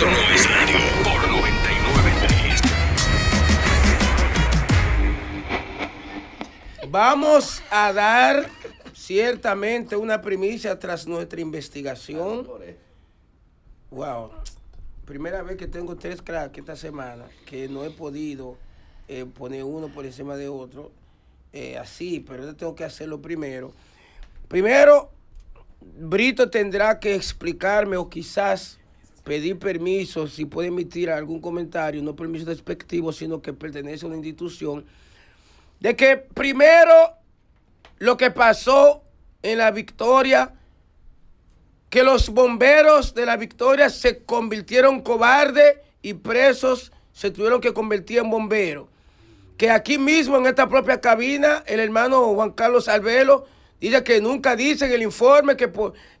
por Vamos a dar ciertamente una primicia tras nuestra investigación. Wow. Primera vez que tengo tres cracks esta semana que no he podido eh, poner uno por encima de otro. Eh, así, pero yo tengo que hacerlo primero. Primero, Brito tendrá que explicarme o quizás pedí permiso si puede emitir algún comentario, no permiso despectivo, sino que pertenece a una institución, de que primero lo que pasó en la victoria, que los bomberos de la victoria se convirtieron cobardes y presos se tuvieron que convertir en bomberos. Que aquí mismo en esta propia cabina el hermano Juan Carlos Alvelo dice que nunca dice en el informe que,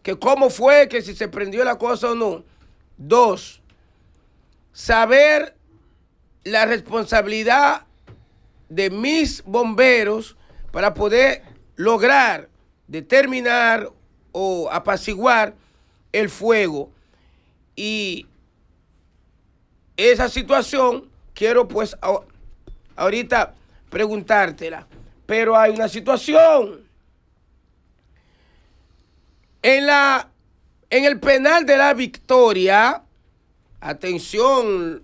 que cómo fue, que si se prendió la cosa o no. Dos, saber la responsabilidad de mis bomberos para poder lograr determinar o apaciguar el fuego. Y esa situación quiero pues ahorita preguntártela. Pero hay una situación en la en el penal de la victoria, atención,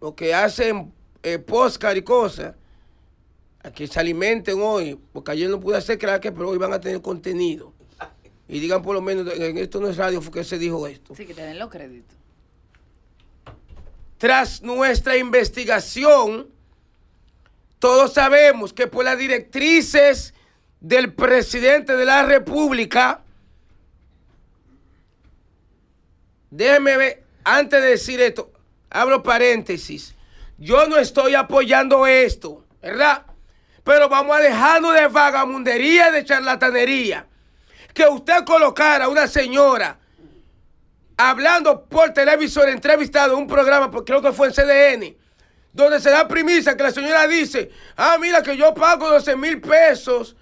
lo que hacen eh, Póscar y cosas, que se alimenten hoy, porque ayer no pude hacer crack, pero hoy van a tener contenido. Y digan por lo menos, en esto no es radio, fue que se dijo esto. Sí, que te los créditos. Tras nuestra investigación, todos sabemos que por las directrices del presidente de la República, Déjeme ver, antes de decir esto, abro paréntesis. Yo no estoy apoyando esto, ¿verdad? Pero vamos a de vagamundería, de charlatanería. Que usted colocara a una señora hablando por televisor, entrevistado en un programa, porque creo que fue en CDN, donde se da primicia que la señora dice, ah, mira que yo pago 12 mil pesos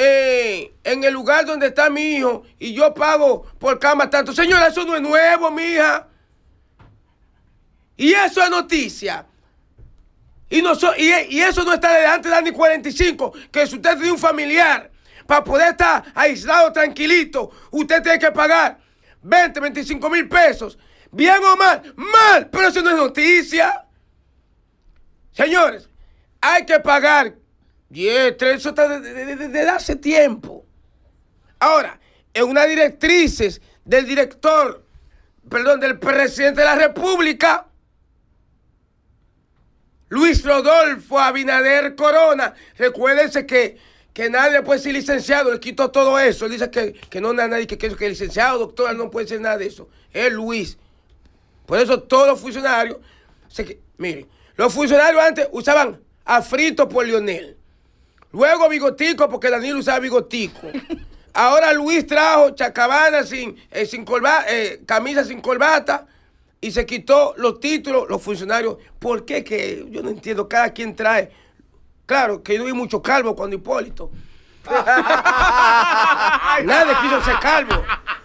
eh, en el lugar donde está mi hijo y yo pago por cama tanto. Señora, eso no es nuevo, mi hija... Y eso es noticia. Y, no y, eso no está delante de Dani 45, que si usted tiene un familiar para poder estar aislado, tranquilito, usted tiene que pagar 20, 25 mil pesos. Bien o mal, mal, pero eso no es noticia. Señores, hay que pagar 10, 13, eso está desde, hace tiempo. Ahora, en una directrices del director, perdón, del presidente de la República, Luis Rodolfo Abinader Corona. Recuérdense que, nadie puede ser licenciado, le quitó todo eso. dice que, que no nadie que, que, licenciado, doctora, no puede ser nada de eso. Es Luis. Por eso todos los funcionarios, miren, los funcionarios antes usaban a frito por Lionel. Luego bigotico, porque Danilo usaba bigotico. Ahora Luis trajo chacabana sin, eh, sin eh, camisa sin corbata y se quitó los títulos, los funcionarios. ¿Por qué? Que yo no entiendo, cada quien trae. Claro, que yo vi mucho calvo cuando Hipólito. Nadie quiso ser calvo.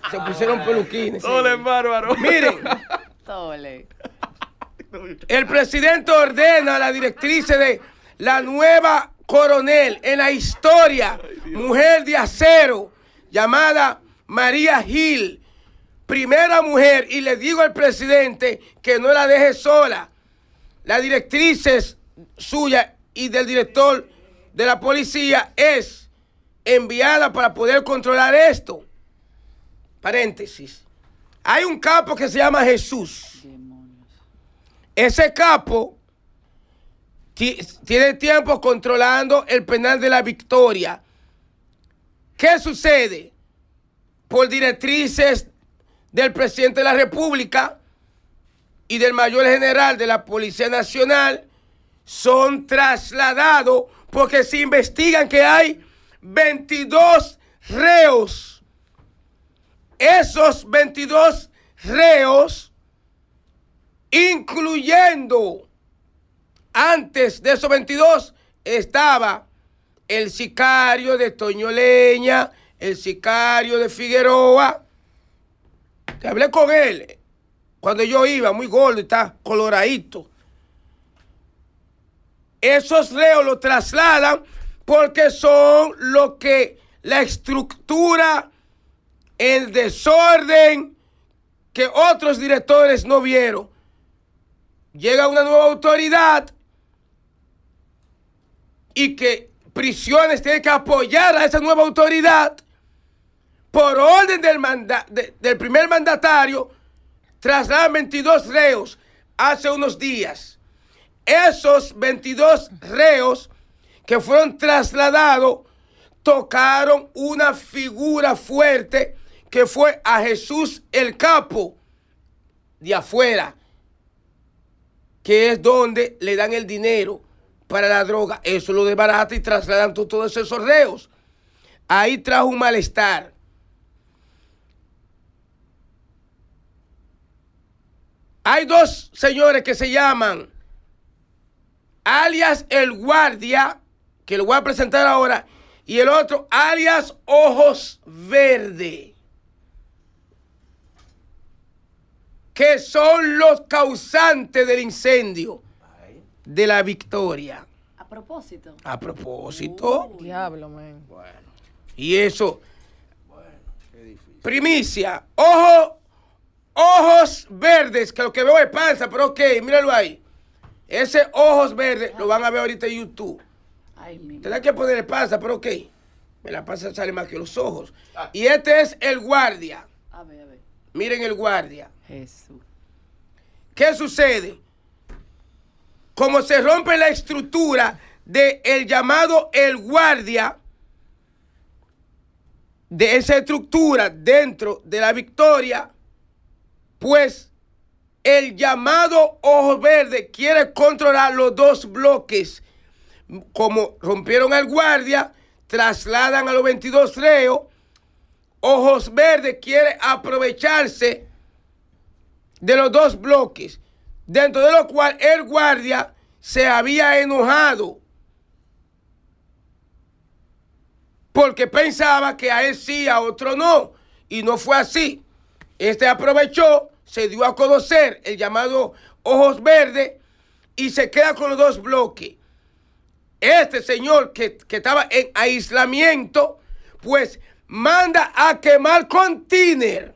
Se pusieron peluquines. Tole, bárbaro. Miren. Tole. El presidente ordena a la directrice de la nueva coronel en la historia, mujer de acero, llamada María Gil, primera mujer, y le digo al presidente que no la deje sola. La es suya y del director de la policía es enviada para poder controlar esto. Paréntesis. Hay un capo que se llama Jesús. Ese capo tiene tiempo controlando el penal de la victoria. ¿Qué sucede? Por directrices del presidente de la República y del mayor general de la Policía Nacional, son trasladados porque se investigan que hay 22 reos. Esos 22 reos, incluyendo antes de esos 22 estaba el sicario de Toño Leña, el sicario de Figueroa. Te hablé con él cuando yo iba, muy gordo, está coloradito. Esos reos los trasladan porque son lo que la estructura, el desorden que otros directores no vieron. Llega una nueva autoridad y que prisiones tienen que apoyar a esa nueva autoridad por orden del, del primer mandatario, trasladan 22 reos hace unos días. Esos 22 reos que fueron trasladados tocaron una figura fuerte que fue a Jesús el Capo de afuera, que es donde le dan el dinero para la droga, eso lo desbarata y trasladan todos esos reos. Ahí trajo un malestar. Hay dos señores que se llaman alias El Guardia, que lo voy a presentar ahora, y el otro alias Ojos Verde, que son los causantes del incendio de la victoria. A propósito. A propósito. Diablo, Bueno. Y eso. Bueno, Primicia. Ojo. Ojos verdes, que lo que veo es panza, pero ok, míralo ahí. Ese ojos verdes lo van a ver ahorita en YouTube. Ay, Tendrá que poner panza, pero ok. Me la panza sale más que los ojos. Ah. Y este es el guardia. A ver, a ver. Miren el guardia. Jesús. ¿Qué sucede? como se rompe la estructura del llamado el guardia, de esa estructura dentro de la victoria, pues el llamado Ojo Verde quiere controlar los dos bloques. Como rompieron al guardia, trasladan a los 22 reos. Ojos Verde quiere aprovecharse de los dos bloques dentro de lo cual el guardia se había enojado porque pensaba que a él sí, a otro no, y no fue así. Este aprovechó, se dio a conocer el llamado Ojos Verdes y se queda con los dos bloques. Este señor que, estaba en aislamiento, pues manda a quemar con en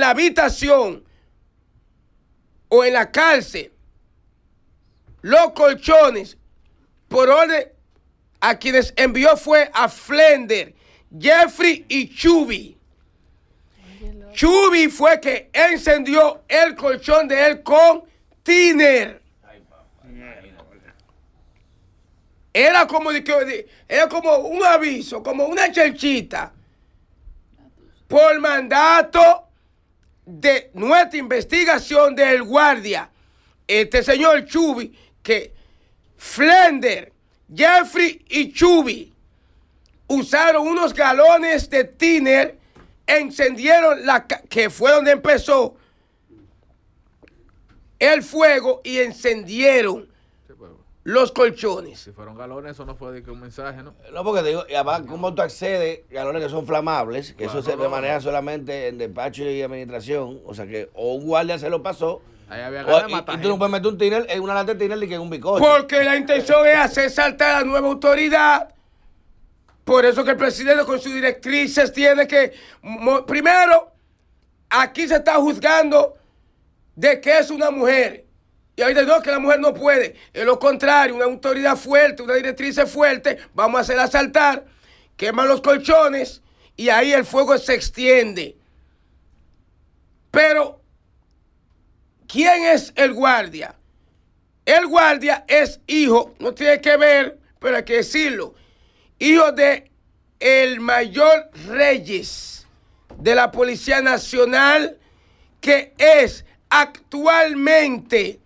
la habitación o en la cárcel los colchones por orden a quienes envió fue a Flender, Jeffrey y Chubby. Chubby fue que encendió el colchón de él con tiner. Era como, era como un aviso, como una chelchita. Por mandato de nuestra investigación del guardia, este señor Chubi, que Flender, Jeffrey y Chubi usaron unos galones de tiner, encendieron la que fue donde empezó el fuego y encendieron los colchones. Si fueron galones, eso no fue de un mensaje, ¿no? No, porque te digo, y además, ¿cómo tú accedes galones que son flamables? Que eso se maneja solamente en despacho y administración. O sea que o un guardia se lo pasó. Ahí había o, y, y, tú no puedes meter un tiner en una lata de tiner y que en un bicoche. Porque la intención es hacer saltar a la nueva autoridad. Por eso que el presidente con sus directrices tiene que... Primero, aquí se está juzgando de que es una mujer. Y de no, que la mujer no puede. Es lo contrario, una autoridad fuerte, una directriz fuerte, vamos a hacer asaltar, queman los colchones y ahí el fuego se extiende. Pero, ¿quién es el guardia? El guardia es hijo, no tiene que ver, pero hay que decirlo, hijo de el mayor Reyes de la Policía Nacional, que es actualmente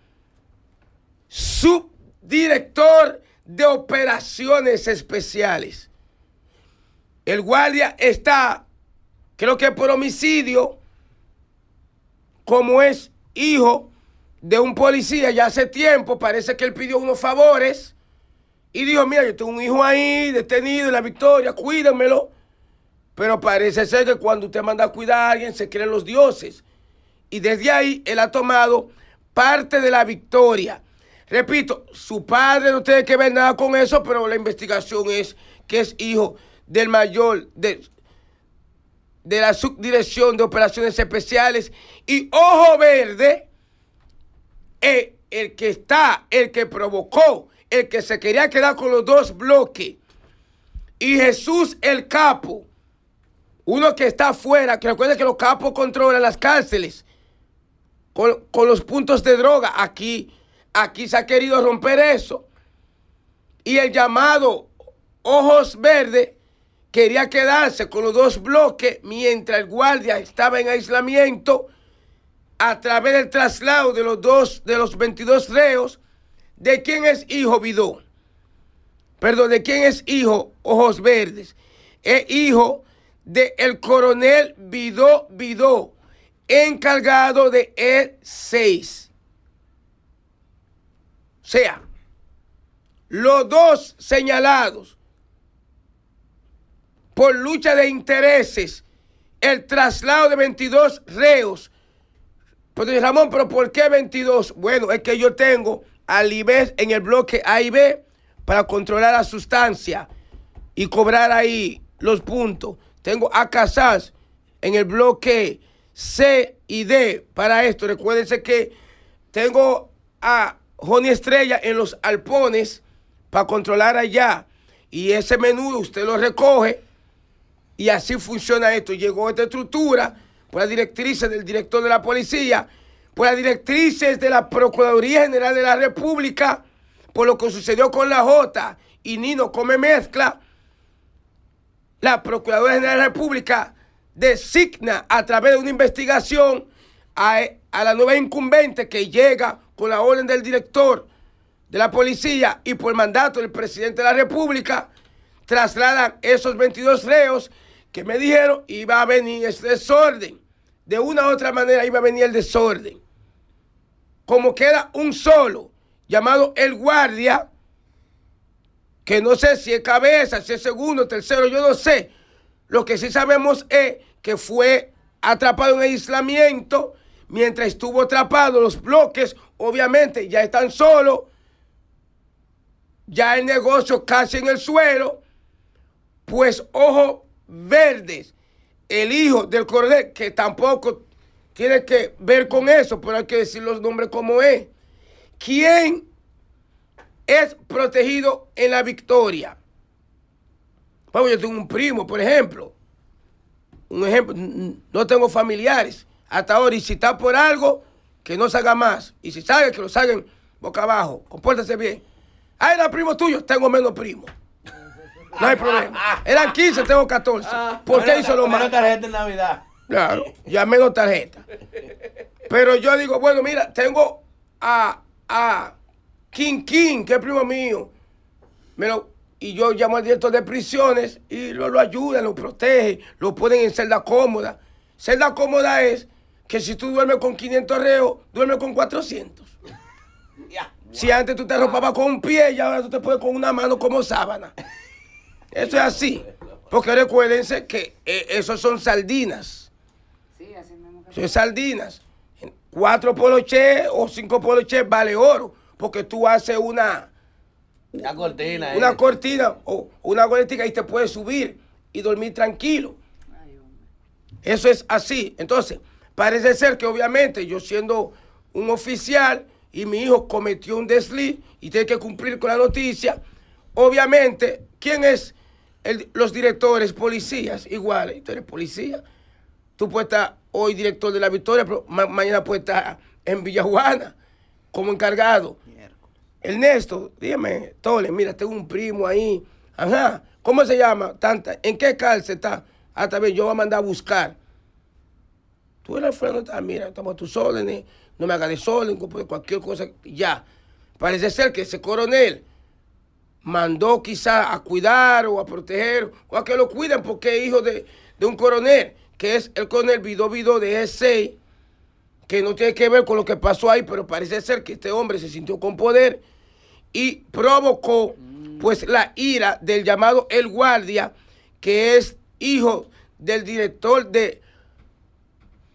subdirector de operaciones especiales. El guardia está, creo que por homicidio, como es hijo de un policía ya hace tiempo, parece que él pidió unos favores y dijo, mira, yo tengo un hijo ahí detenido en la victoria, Cuídamelo. Pero parece ser que cuando usted manda a cuidar a alguien se creen los dioses. Y desde ahí él ha tomado parte de la victoria. Repito, su padre no tiene que ver nada con eso, pero la investigación es que es hijo del mayor de, de la subdirección de operaciones especiales y Ojo Verde es el que está, el que provocó, el que se quería quedar con los dos bloques. Y Jesús el capo, uno que está afuera, que recuerden que los capos controlan las cárceles con, con los puntos de droga. Aquí Aquí se ha querido romper eso. Y el llamado Ojos Verdes quería quedarse con los dos bloques mientras el guardia estaba en aislamiento a través del traslado de los dos de los 22 reos de quién es hijo vidó Perdón, de quién es hijo Ojos Verdes. Es hijo del el coronel vidó vidó encargado de E6 sea, los dos señalados por lucha de intereses, el traslado de 22 reos. Pero pues, Ramón, ¿pero por qué 22? Bueno, es que yo tengo al IBES en el bloque A y B para controlar la sustancia y cobrar ahí los puntos. Tengo a Casas en el bloque C y D para esto. Recuérdense que tengo a Joni Estrella en los alpones para controlar allá. Y ese menú usted lo recoge y así funciona esto. Llegó esta estructura por pues la directrices del director de la policía, por pues las directrices de la Procuraduría General de la República, por lo que sucedió con la J y Nino Come Mezcla. La Procuraduría General de la República designa a través de una investigación a la nueva incumbente que llega con la orden del director de la policía y por mandato del presidente de la República, trasladan esos 22 reos que me dijeron iba a venir ese desorden. De una u otra manera iba a venir el desorden. Como queda un solo, llamado el guardia, que no sé si es cabeza, si es segundo, tercero, yo no sé. Lo que sí sabemos es que fue atrapado en aislamiento mientras estuvo atrapado los bloques, obviamente ya están solos, ya el negocio casi en el suelo, pues Ojo verdes, el hijo del coronel, que tampoco tiene que ver con eso, pero hay que decir los nombres como es. ¿Quién es protegido en la victoria? Vamos, yo tengo un primo, por ejemplo. Un ejemplo, no tengo familiares hasta ahora. Y si está por algo, que no salga más. Y si sale, que lo salgan boca abajo. Compórtese bien. Ah, era primo tuyo, tengo menos primo. No hay problema. Eran 15, tengo 14. Ah, ¿Por qué hizo lo malo? Menos tarjeta en Navidad. Claro, ya menos tarjeta. Pero yo digo, bueno, mira, tengo a, a King King, que es primo mío. y yo llamo al director de prisiones y lo, lo ayudan, lo protege lo ponen en celda cómoda. Celda cómoda es que si tú duermes con 500 reos, duermes con 400. Si antes tú te arropabas con un pie y ahora tú te puedes con una mano como sábana. Eso es así. Porque recuérdense que eso eh, esos son sardinas. Sí, así Son sardinas. Cuatro poloches o cinco poloches vale oro. Porque tú haces una... Una cortina. Una eh. cortina o una goletica y te puedes subir y dormir tranquilo. Eso es así. Entonces, Parece ser que obviamente yo siendo un oficial y mi hijo cometió un desliz y tiene que cumplir con la noticia, obviamente, ¿quién es los directores, policías? Igual, tú eres policía. Tú puedes estar hoy director de la Victoria, pero mañana puedes estar en Villajuana como encargado. Ernesto, dígame, Tole, mira, tengo un primo ahí. Ajá, ¿cómo se llama? Tanta, ¿en qué cárcel está? Ah, también yo voy a mandar a buscar. Tú eres no está, ah, mira, a tus órdenes, no me hagas desorden, pues, cualquier cosa, ya. Parece ser que ese coronel mandó quizá a cuidar o a proteger, o a que lo cuiden porque es hijo de, de un coronel, que es el coronel Vidó Vidó de ese que no tiene que ver con lo que pasó ahí, pero parece ser que este hombre se sintió con poder y provocó pues la ira del llamado el guardia, que es hijo del director de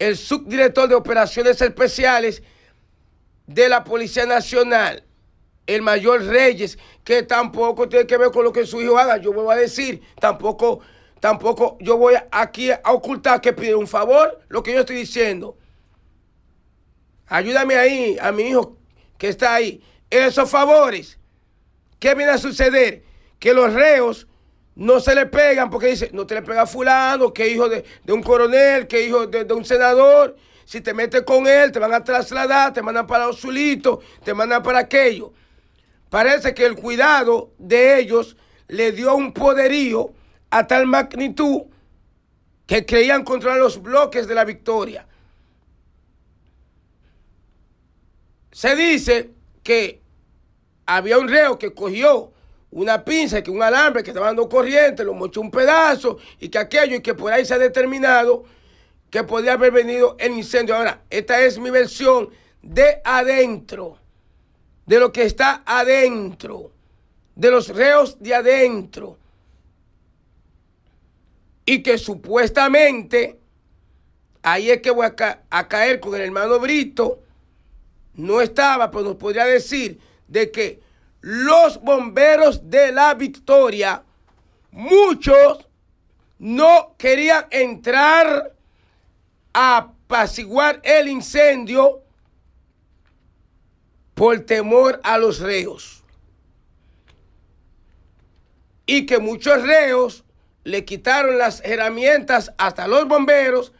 el subdirector de Operaciones Especiales de la Policía Nacional, el mayor Reyes, que tampoco tiene que ver con lo que su hijo haga. Yo voy a decir, tampoco, tampoco yo voy aquí a ocultar que pide un favor, lo que yo estoy diciendo. Ayúdame ahí, a mi hijo que está ahí. Esos favores, ¿qué viene a suceder? Que los reos no se le pegan porque dice, no te le pega a fulano, que hijo de, un coronel, que hijo de, de, un senador. Si te metes con él, te van a trasladar, te mandan para Osulito, te mandan para aquello. Parece que el cuidado de ellos le dio un poderío a tal magnitud que creían controlar los bloques de la victoria. Se dice que había un reo que cogió una pinza, que un alambre que estaba dando corriente, lo mochó un pedazo y que aquello y que por ahí se ha determinado que podría haber venido el incendio. Ahora, esta es mi versión de adentro, de lo que está adentro, de los reos de adentro. Y que supuestamente, ahí es que voy a, a caer con el hermano Brito, no estaba, pero nos podría decir de que los bomberos de la victoria, muchos no querían entrar a apaciguar el incendio por temor a los reos. Y que muchos reos le quitaron las herramientas hasta los bomberos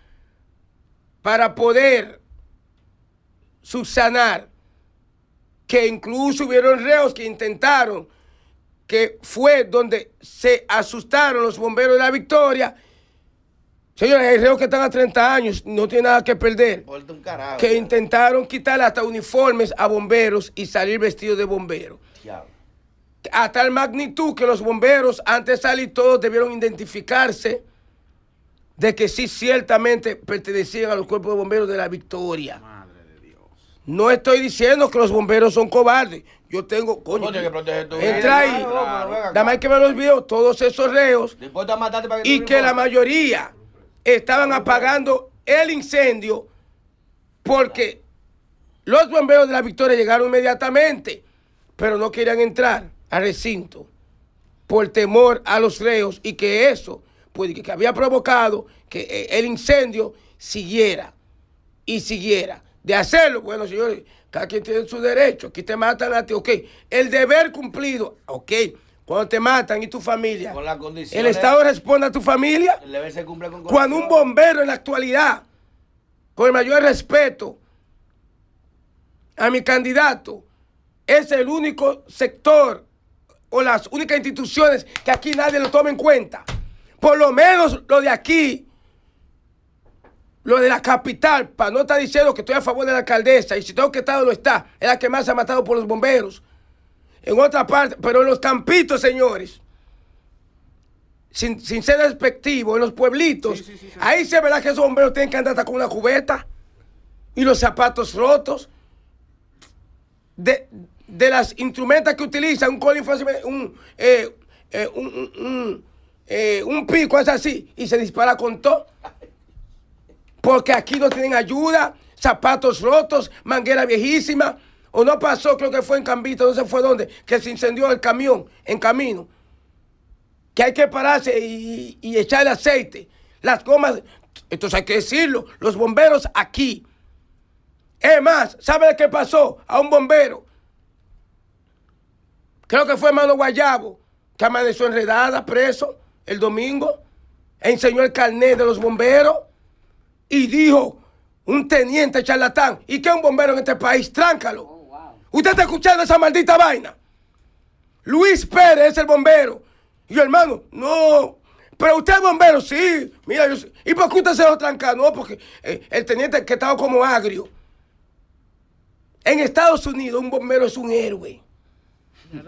para poder subsanar que incluso hubieron reos que intentaron, que fue donde se asustaron los bomberos de la victoria. Señores, hay reos que están a 30 años, no tienen nada que perder. que intentaron quitar hasta uniformes a bomberos y salir vestidos de bomberos. A tal magnitud que los bomberos, antes de salir todos, debieron identificarse de que sí ciertamente pertenecían a los cuerpos de bomberos de la victoria. No estoy diciendo que los bomberos son cobardes. Yo tengo, coño. que Entra ahí. Nada más que me los videos, todos esos reos. y que la mayoría estaban apagando el incendio porque los bomberos de la Victoria llegaron inmediatamente, pero no querían entrar al recinto por temor a los reos y que eso, pues, que había provocado que eh, el incendio siguiera y siguiera de hacerlo. Bueno, señores, cada quien tiene su derecho. Aquí te matan a ti, ok. El deber cumplido, ok. Cuando te matan y tu familia. El Estado responde a tu familia. El deber se cumple con Cuando un bombero en la actualidad, con el mayor respeto a mi candidato, es el único sector o las únicas instituciones que aquí nadie lo toma en cuenta. Por lo menos lo de aquí lo de la capital, para no estar diciendo que estoy a favor de la alcaldesa, y si tengo que estar, lo está, es la que más se ha matado por los bomberos. En otra parte, pero en los campitos, señores, sin, ser despectivo, en los pueblitos, ahí se verá que esos bomberos tienen que andar hasta con una cubeta y los zapatos rotos. De, las instrumentas que utilizan, un colín, eh, eh, un, un, eh, un pico es así, y se dispara con todo. Porque aquí no tienen ayuda, zapatos rotos, manguera viejísima. O no pasó, creo que fue en Cambito, no sé fue dónde, que se incendió el camión en camino. Que hay que pararse y, echar el aceite. Las gomas, entonces hay que decirlo, los bomberos aquí. Es más, ¿sabe qué pasó a un bombero? Creo que fue Mano Guayabo, que amaneció enredada, preso el domingo, enseñó el carnet de los bomberos y dijo un teniente charlatán, ¿y qué un bombero en este país? Tráncalo. Oh, ¿Usted está escuchando esa maldita vaina? Luis Pérez es el bombero. Y yo, hermano, no. Pero usted es bombero, sí. Mira, yo, ¿y por qué usted se lo tranca? No, porque eh, el teniente que estaba como agrio. En Estados Unidos un bombero es un héroe.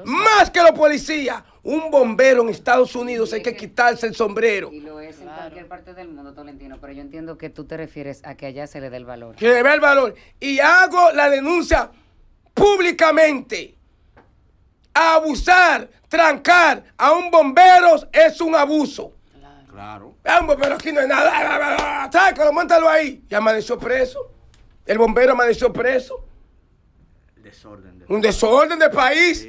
Más que los policías, un bombero en Estados Unidos hay que quitarse el sombrero. En cualquier parte del mundo, Tolentino, pero yo entiendo que tú te refieres a que allá se le dé el valor. Que le dé el valor. Y hago la denuncia públicamente. Abusar, trancar a un bombero es un abuso. Claro. claro. Ah, un bombero aquí no hay nada. ...atácalo, montalo ahí. Y amaneció preso. El bombero amaneció preso. desorden. un desorden del país.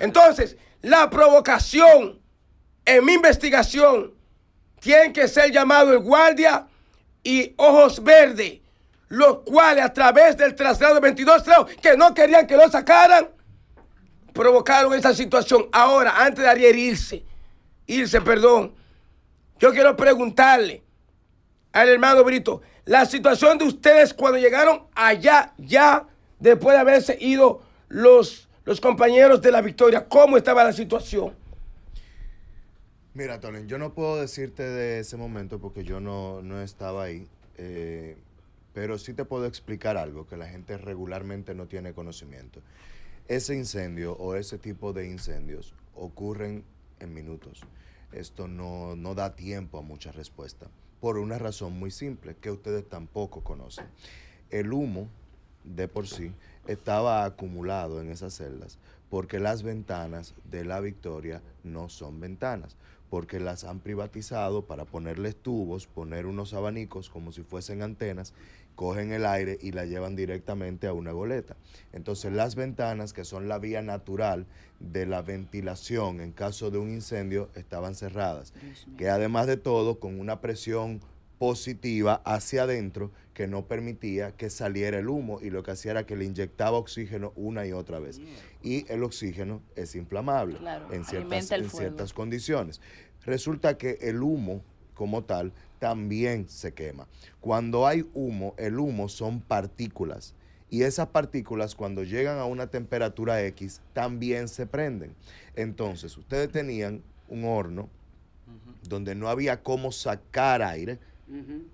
Entonces, la provocación en mi investigación tienen que ser llamado el guardia y ojos verdes, los cuales a través del traslado de 22 que no querían que lo sacaran, provocaron esa situación. Ahora, antes de Ariel irse, irse, perdón, yo quiero preguntarle al hermano Brito, la situación de ustedes cuando llegaron allá, ya después de haberse ido los, los compañeros de la victoria, ¿cómo estaba la situación? Mira, Tolín, yo no puedo decirte de ese momento porque yo no, estaba ahí, eh, pero sí te puedo explicar algo que la gente regularmente no tiene conocimiento. Ese incendio o ese tipo de incendios ocurren en minutos. Esto no, no da tiempo a mucha respuesta, por una razón muy simple que ustedes tampoco conocen. El humo de por sí estaba acumulado en esas celdas porque las ventanas de la Victoria no son ventanas porque las han privatizado para ponerles tubos, poner unos abanicos como si fuesen antenas, cogen el aire y la llevan directamente a una goleta. Entonces las ventanas, que son la vía natural de la ventilación en caso de un incendio, estaban cerradas, que además de todo, con una presión positiva hacia adentro que no permitía que saliera el humo y lo que hacía era que le inyectaba oxígeno una y otra vez. Y el oxígeno es inflamable en, ciertas, en ciertas condiciones. Resulta que el humo como tal también se quema. Cuando hay humo, el humo son partículas y esas partículas cuando llegan a una temperatura X también se prenden. Entonces, ustedes tenían un horno donde no había cómo sacar aire,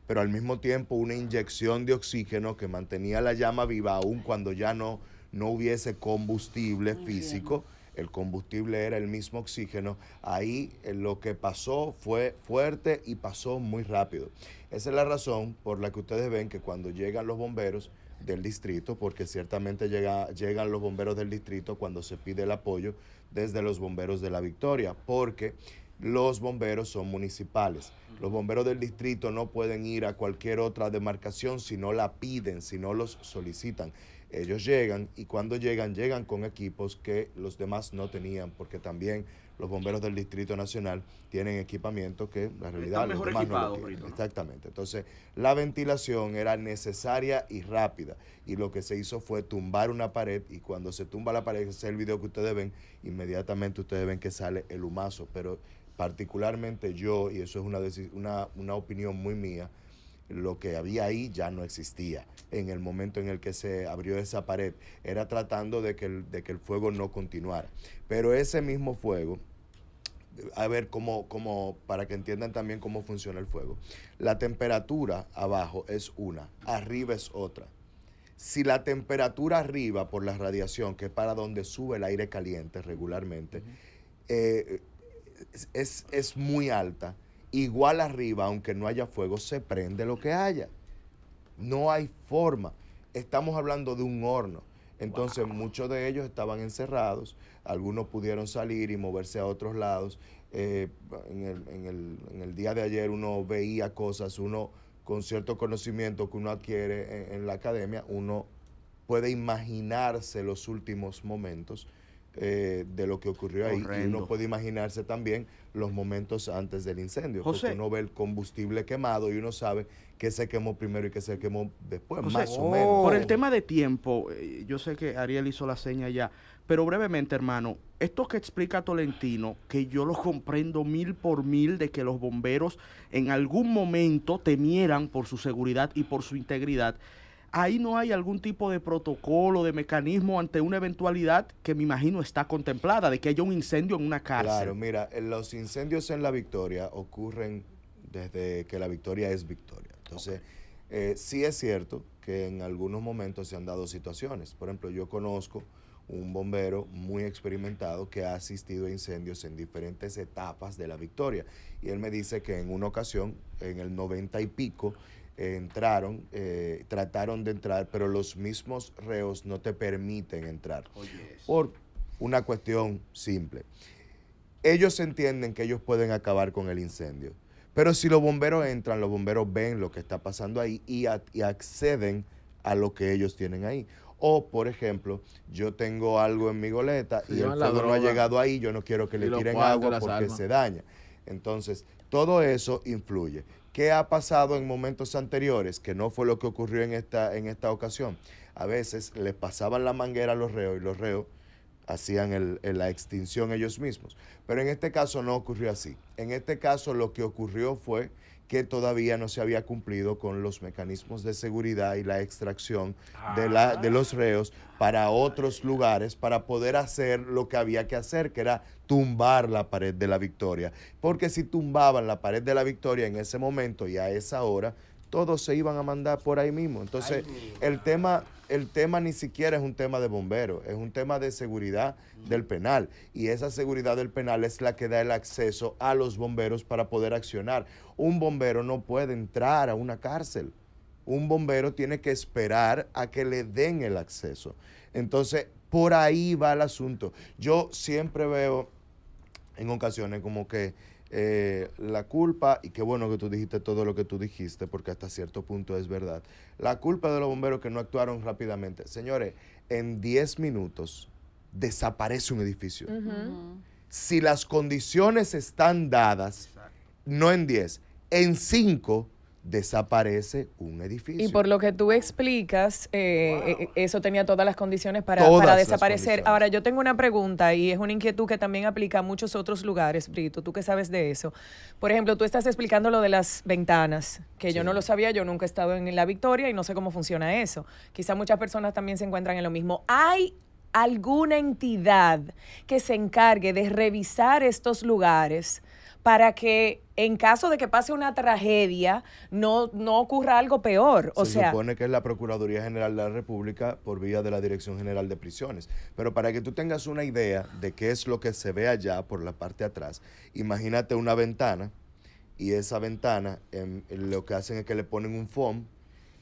pero al mismo tiempo una inyección de oxígeno que mantenía la llama viva aún cuando ya no, no hubiese combustible físico. El combustible era el mismo oxígeno. Ahí eh, lo que pasó fue fuerte y pasó muy rápido. Esa es la razón por la que ustedes ven que cuando llegan los bomberos, del distrito, porque ciertamente llega, llegan los bomberos del distrito cuando se pide el apoyo desde los bomberos de la Victoria, porque los bomberos son municipales. Los bomberos del distrito no pueden ir a cualquier otra demarcación si no la piden, si no los solicitan. Ellos llegan y cuando llegan, llegan con equipos que los demás no tenían, porque también los bomberos del Distrito Nacional tienen equipamiento que la realidad los mejor Exactamente. Entonces, la ventilación era necesaria y rápida. Y lo que se hizo fue tumbar una pared. Y cuando se tumba la pared, ese es el video que ustedes ven, inmediatamente ustedes ven que sale el humazo. Pero Particularmente yo, y eso es una, una, una opinión muy mía, lo que había ahí ya no existía. En el momento en el que se abrió esa pared, era tratando de que el, de que el fuego no continuara. Pero ese mismo fuego, a ver cómo, cómo, para que entiendan también cómo funciona el fuego. La temperatura abajo es una, arriba es otra. Si la temperatura arriba por la radiación, que es para donde sube el aire caliente regularmente, es, muy alta, igual arriba, aunque no haya fuego, se prende lo que haya. No hay forma. Estamos hablando de un horno. Entonces muchos de ellos estaban encerrados, algunos pudieron salir y moverse a otros lados. Eh, en, el, día de ayer uno veía cosas, uno con cierto conocimiento que uno adquiere en la academia, uno puede imaginarse los últimos momentos eh, de lo que ocurrió ahí. Y uno puede imaginarse también los momentos antes del incendio, porque uno ve el combustible quemado y uno sabe qué se quemó primero y qué se quemó después, más o menos. Por el tema de tiempo, eh, yo sé que Ariel hizo la seña ya, pero brevemente, hermano, esto que explica Tolentino, que yo lo comprendo mil por mil de que los bomberos en algún momento temieran por su seguridad y por su integridad, ahí no hay algún tipo de protocolo, de mecanismo ante una eventualidad que me imagino está contemplada, de que haya un incendio en una casa. Claro, mira, eh, los incendios en la Victoria ocurren desde que la Victoria es Victoria. Entonces, eh, sí es cierto que en algunos momentos se han dado situaciones. Por ejemplo, yo conozco un bombero muy experimentado que ha asistido a incendios en diferentes etapas de la Victoria. Y él me dice que en una ocasión, en el 90 y pico, entraron, eh, trataron de entrar, pero los mismos reos no te permiten entrar. Oh, por una cuestión simple. Ellos entienden que ellos pueden acabar con el incendio, pero si los bomberos entran, los bomberos ven lo que está pasando ahí y, acceden a lo que ellos tienen ahí. O, por ejemplo, yo tengo algo en mi goleta y el fuego no ha llegado ahí, yo no quiero que le tiren agua porque se daña. Entonces, todo eso influye. ¿Qué ha pasado en momentos anteriores? Que no fue lo que ocurrió en esta, en esta ocasión. A veces le pasaban la manguera a los reos y los reos hacían la extinción ellos mismos. Pero en este caso no ocurrió así. En este caso lo que ocurrió fue que todavía no se había cumplido con los mecanismos de seguridad y la extracción de, la, ah. de los reos para otros lugares para poder hacer lo que había que hacer, que era tumbar la pared de la victoria. Porque si tumbaban la pared de la victoria en ese momento y a esa hora, todos se iban a mandar por ahí mismo. Entonces, el tema el tema ni siquiera es un tema de bomberos, es un tema de seguridad del penal. Y esa seguridad del penal es la que da el acceso a los bomberos para poder accionar. Un bombero no puede entrar a una cárcel. Un bombero tiene que esperar a que le den el acceso. Entonces, por ahí va el asunto. Yo siempre veo en ocasiones como que eh, la culpa, y qué bueno que tú dijiste todo lo que tú dijiste, porque hasta cierto punto es verdad, la culpa de los bomberos que no actuaron rápidamente. Señores, en 10 minutos desaparece un edificio. Si las condiciones están dadas, no en 10, en 5 desaparece un edificio. Y por lo que tú explicas, eh, eh, eh, eso tenía todas las condiciones para, desaparecer. Ahora, yo tengo una pregunta y es una inquietud que también aplica a muchos otros lugares, Brito, tú qué sabes de eso. Por ejemplo, tú estás explicando lo de las ventanas, que yo no lo sabía, yo nunca he estado en la Victoria y no sé cómo funciona eso. Quizá muchas personas también se encuentran en lo mismo. Hay alguna entidad que se encargue de revisar estos lugares para que en caso de que pase una tragedia no, ocurra algo peor. O Se supone que es la Procuraduría General de la República por vía de la Dirección General de Prisiones. Pero para que tú tengas una idea de qué es lo que se ve allá por la parte de atrás, imagínate una ventana y esa ventana em, lo que hacen es que le ponen un foam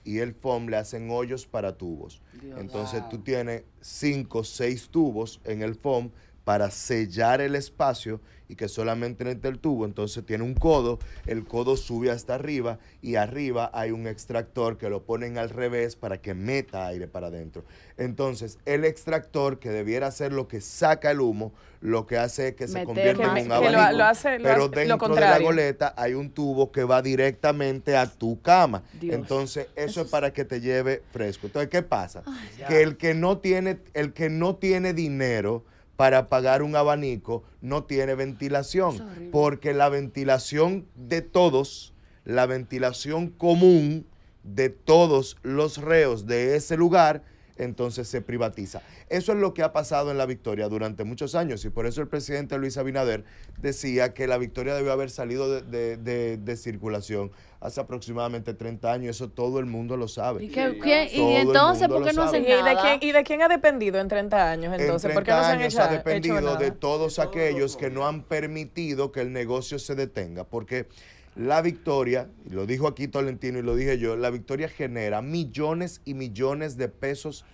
y el foam le hacen hoyos para tubos. Entonces tú tienes cinco, seis tubos en el foam para sellar el espacio y que solamente entre el tubo, entonces tiene un codo, el codo sube hasta arriba y arriba hay un extractor que lo ponen al revés para que meta aire para adentro. Entonces, el extractor que debiera ser lo que saca el humo, lo que hace es que se convierta en un abanico. pero dentro de la goleta hay un tubo que va directamente a tu cama. Entonces, eso es para que te lleve fresco. Entonces, ¿qué pasa? que el que no tiene el que no tiene dinero para pagar un abanico no tiene ventilación, porque la ventilación de todos, la ventilación común de todos los reos de ese lugar, entonces se privatiza. Eso es lo que ha pasado en la victoria durante muchos años y por eso el presidente Luis Abinader decía que la victoria debió haber salido de, circulación hace aproximadamente 30 años, eso todo el mundo lo sabe. ¿Y, entonces no de, quién, ha dependido en 30 años entonces? En ¿Por qué no se han ha dependido de todos aquellos que no han permitido que el negocio se detenga, porque la victoria, lo dijo aquí Tolentino y lo dije yo, la victoria genera millones y millones de pesos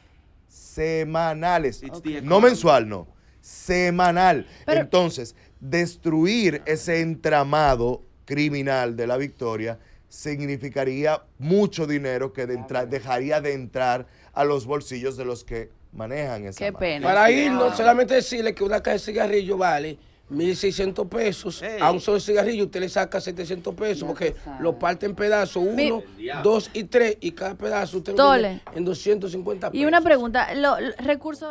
semanales. No mensual, no. Semanal. Entonces, destruir ese entramado criminal de la victoria significaría mucho dinero que dejaría de entrar a los bolsillos de los que manejan esa Qué pena. Para irnos, solamente decirle que una caja de cigarrillo vale 1.600 pesos, a un solo cigarrillo usted le saca 700 pesos, porque lo parte en pedazos, uno, dos y tres, y cada pedazo usted Dole. lo en 250 pesos. Y una pregunta, los lo, recursos...